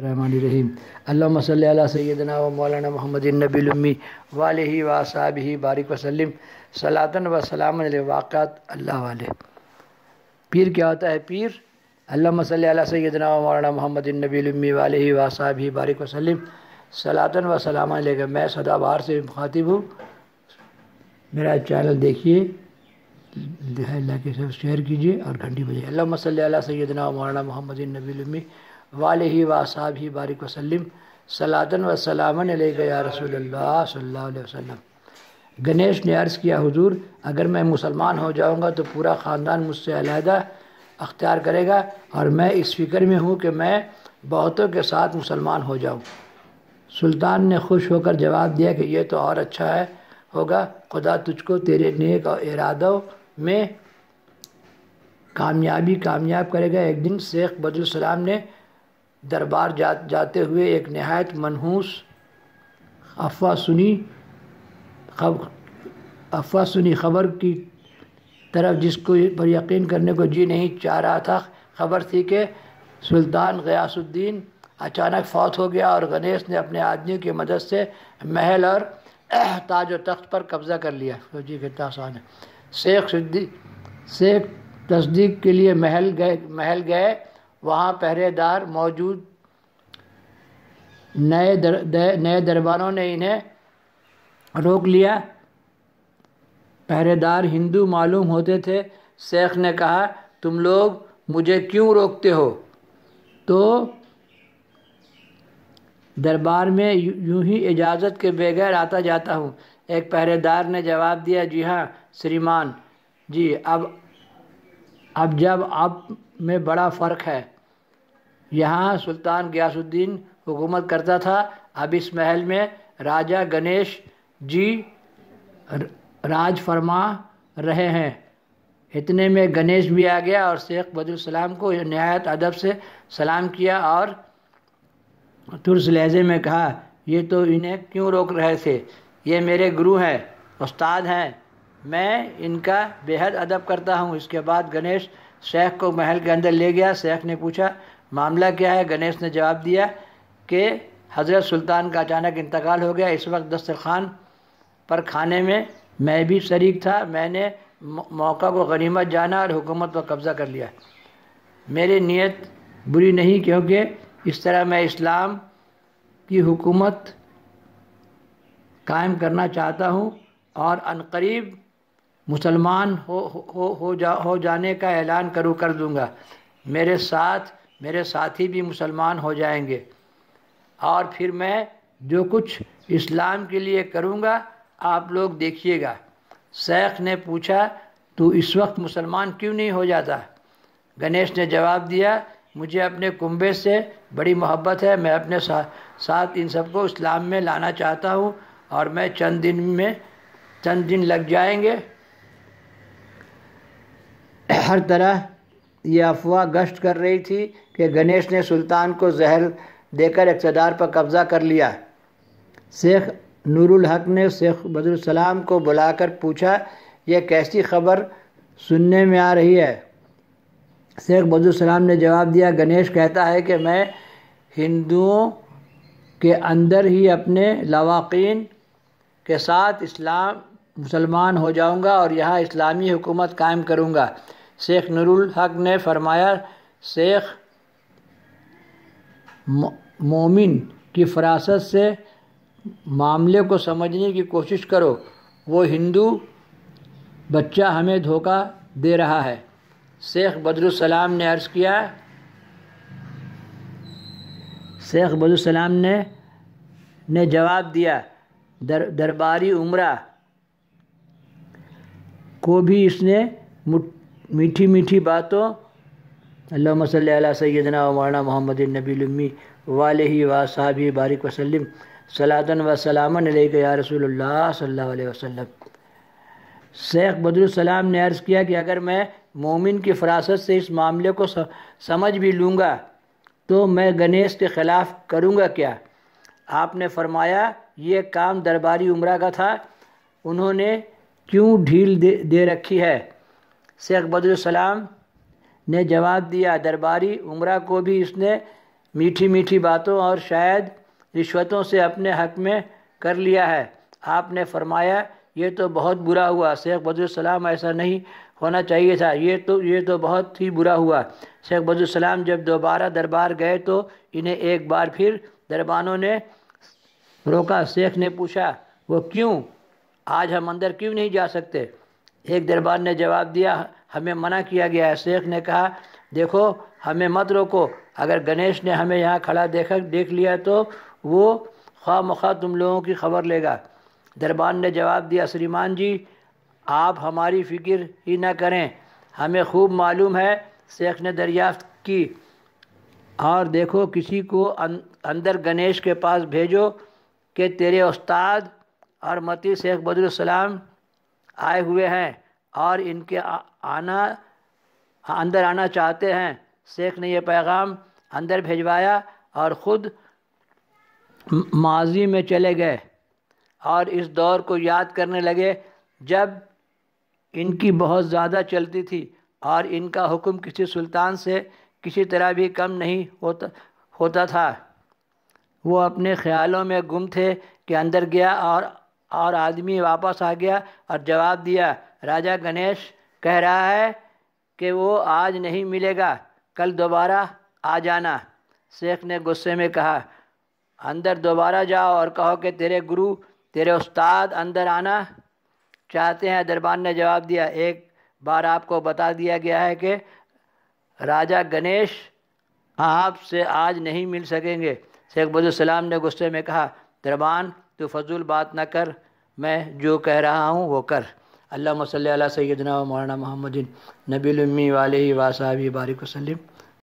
रहीम अल्लाम सैदना व मौलाना मोहम्मद नबी वाल ही व साहब ही बारिक वसलम सलातन व सलाम वाक़ात अल्लाह वाले पीर क्या होता है पीर अल्लाम सैदना व मौलाना मोहम्मद नबीमी वाल ही व साहब ही बारिक वसलम सलातन व सलाम मैं मैं सदाबहार से मुखातिब हूँ मेरा चैनल देखिए अल्लाह के शेयर कीजिए और घंटी बजे अल्लाह सैदना मौलाना मोहम्मद नबी वाल ही व ही बारिक वसलम सलातन व सलामन ले गया रसूल वसल्लम गणेश ने अर्ज़ किया हुजूर अगर मैं मुसलमान हो जाऊंगा तो पूरा ख़ानदान मुझसे अलहदा अख्तियार करेगा और मैं इस फिक्र में हूँ कि मैं बहुतों के साथ मुसलमान हो जाऊँ सुल्तान ने खुश होकर जवाब दिया कि यह तो और अच्छा है होगा खुदा तुझको तेरे नेक और इरादों में कामयाबी कामयाब करेगा एक दिन शेख बदुलसलाम ने दरबार जा जाते हुए एक नहायत मनहूस अफवाह सुनी खब अफवाह सुनी खबर की तरफ जिसको पर यकीन करने को जी नहीं चाह रहा था खबर थी कि सुल्तान गयासुद्दीन अचानक फौत हो गया और गणेश ने अपने आदमियों की मदद से महल और ताज तख्त पर कब्ज़ा कर लिया फौजी के तासान शेख सिद्दी शेख तस्दीक के लिए महल गए महल गए वहाँ पहरेदार मौजूद नए दर, नए दरबारों ने इन्हें रोक लिया पहरेदार हिंदू मालूम होते थे शेख ने कहा तुम लोग मुझे क्यों रोकते हो तो दरबार में यूं ही इजाज़त के बगैर आता जाता हूँ एक पहरेदार ने जवाब दिया जी हाँ श्रीमान जी अब अब जब आप में बड़ा फ़र्क है यहाँ सुल्तान गयासुद्दीन हुकूमत करता था अब इस महल में राजा गणेश जी राज फरमा रहे हैं इतने में गणेश भी आ गया और शेख बदुलसलाम को नहायत अदब से सलाम किया और तुर्स लहजे में कहा ये तो इन्हें क्यों रोक रहे थे ये मेरे गुरु हैं उस्ताद हैं मैं इनका बेहद अदब करता हूँ इसके बाद गणेश शेख को महल के अंदर ले गया शेख ने पूछा मामला क्या है गणेश ने जवाब दिया कि हज़रत सुल्तान का अचानक इंतकाल हो गया इस वक्त दस्तरखान पर खाने में मैं भी शरीक था मैंने मौका को गनीमत जाना और हुकूमत पर कब्ज़ा कर लिया मेरी नीयत बुरी नहीं क्योंकि इस तरह मैं इस्लाम की हुकूमत कायम करना चाहता हूँ और अनकरीब मुसलमान हो हो हो जा हो जाने का ऐलान करूँ कर दूँगा मेरे साथ मेरे साथी भी मुसलमान हो जाएंगे और फिर मैं जो कुछ इस्लाम के लिए करूँगा आप लोग देखिएगा शेख ने पूछा तू इस वक्त मुसलमान क्यों नहीं हो जाता गणेश ने जवाब दिया मुझे अपने कुंबे से बड़ी मोहब्बत है मैं अपने सा, साथ इन सबको इस्लाम में लाना चाहता हूँ और मैं चंद दिन में चंद दिन लग जाएंगे हर तरह यह अफवाह गश्त कर रही थी कि गणेश ने सुल्तान को जहर देकर इकतदार पर कब्ज़ा कर लिया शेख नूरुल हक ने शेख बदरुसलाम को बुलाकर पूछा यह कैसी खबर सुनने में आ रही है शेख बदरुसलाम ने जवाब दिया गणेश कहता है कि मैं हिंदुओं के अंदर ही अपने लवाकिन के साथ इस्लाम मुसलमान हो जाऊंगा और यहाँ इस्लामी हुकूमत कायम करूंगा शेख नूरुल हक ने फरमाया शेख मोमिन की फरासत से मामले को समझने की कोशिश करो वो हिंदू बच्चा हमें धोखा दे रहा है शेख बदरुसलाम ने अर्ज़ किया शेख बदरुसलाम ने ने जवाब दिया दर दरबारी उम्रा को भी इसने मीठी मीठी बातों अल्लाह सल सैदना वाना मोहम्मद नबीमी वाल ही व बारिक वसलम सलातन व सलामन या रसूल सल्ला वसलम शेख बदरुसलाम ने अर्ज़ किया कि अगर मैं मोमिन की फरासत से इस मामले को समझ भी लूँगा तो मैं गणेश के ख़िलाफ़ करूँगा क्या आपने फरमाया ये काम दरबारी उम्र का था उन्होंने क्यों ढील दे, दे रखी है शेख बदरुसलाम ने जवाब दिया दरबारी उमरा को भी इसने मीठी मीठी बातों और शायद रिश्वतों से अपने हक में कर लिया है आपने फरमाया ये तो बहुत बुरा हुआ शेख बदलम ऐसा नहीं होना चाहिए था ये तो ये तो बहुत ही बुरा हुआ शेख बदलम जब दोबारा दरबार गए तो इन्हें एक बार फिर दरबानों ने रोका शेख ने पूछा वो क्यों आज हम अंदर क्यों नहीं जा सकते एक दरबार ने जवाब दिया हमें मना किया गया है शेख ने कहा देखो हमें मत रोको अगर गणेश ने हमें यहाँ खड़ा देखा देख लिया तो वो ख्वा मखा तुम लोगों की खबर लेगा दरबार ने जवाब दिया श्रीमान जी आप हमारी फिक्र ही ना करें हमें खूब मालूम है शेख ने दरियाफ्त की और देखो किसी को अं-, अंदर गणेश के पास भेजो कि तेरे उस्ताद और मती शेख बदरुसलाम आए हुए हैं और इनके आना अंदर आना चाहते हैं शेख ने यह पैगाम अंदर भिजवाया और ख़ुद माजी में चले गए और इस दौर को याद करने लगे जब इनकी बहुत ज़्यादा चलती थी और इनका हुक्म किसी सुल्तान से किसी तरह भी कम नहीं होता होता था वो अपने ख्यालों में गुम थे कि अंदर गया और और आदमी वापस आ गया और जवाब दिया राजा गणेश कह रहा है कि वो आज नहीं मिलेगा कल दोबारा आ जाना शेख ने गुस्से में कहा अंदर दोबारा जाओ और कहो कि तेरे गुरु तेरे उस्ताद अंदर आना चाहते हैं दरबान ने जवाब दिया एक बार आपको बता दिया गया है कि राजा गणेश आपसे आज नहीं मिल सकेंगे शेख सलाम ने गुस्से में कहा दरबान तो फजूल बात ना कर मैं जो कह रहा हूँ वो कर अल्लाह मसल सैदना मौलाना मोहम्मदिन नबीलम्मी वाल वासाबी बारिक वसलम